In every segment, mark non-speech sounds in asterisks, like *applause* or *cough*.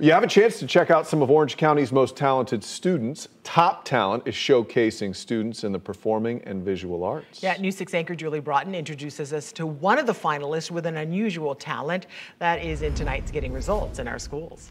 You have a chance to check out some of Orange County's most talented students. Top Talent is showcasing students in the performing and visual arts. Yeah, News 6 anchor Julie Broughton introduces us to one of the finalists with an unusual talent that is in tonight's Getting Results in Our Schools.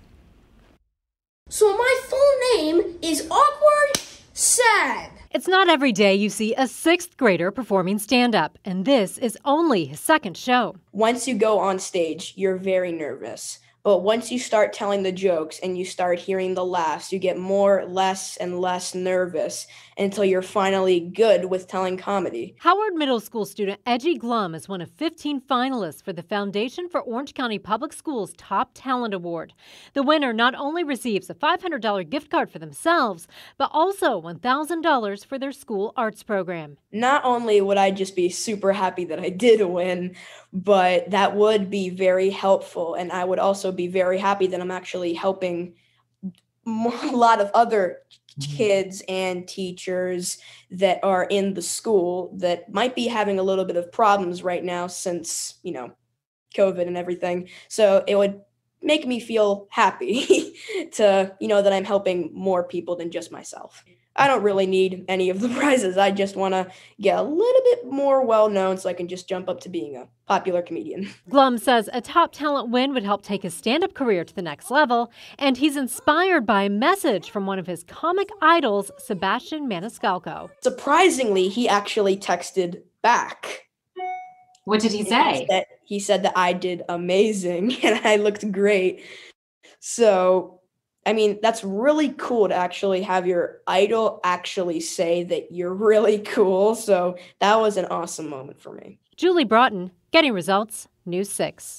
So my full name is Awkward Sad. It's not every day you see a sixth grader performing stand up, and this is only his second show. Once you go on stage, you're very nervous but once you start telling the jokes and you start hearing the laughs, you get more, less, and less nervous until you're finally good with telling comedy. Howard Middle School student Edgy Glum is one of 15 finalists for the Foundation for Orange County Public Schools Top Talent Award. The winner not only receives a $500 gift card for themselves, but also $1,000 for their school arts program. Not only would I just be super happy that I did win, but that would be very helpful. And I would also be very happy that I'm actually helping *laughs* a lot of other mm-hmm. kids and teachers that are in the school that might be having a little bit of problems right now since, you know, COVID and everything. So it would make me feel happy *laughs* to, you know, that I'm helping more people than just myself. I don't really need any of the *laughs* prizes. I just want to get a little bit more well known so I can just jump up to being a popular comedian. *laughs* Glum says a top talent win would help take his stand up career to the next level, and he's inspired by a message from one of his comic idols, Sebastian Maniscalco. Surprisingly, he actually texted back. What did he say? he said that I did amazing *laughs* and I looked great. So, I mean, that's really cool to actually have your idol actually say that you're *laughs* really cool. So, that was an awesome moment for me. Julie Broughton, Getting Results, News 6.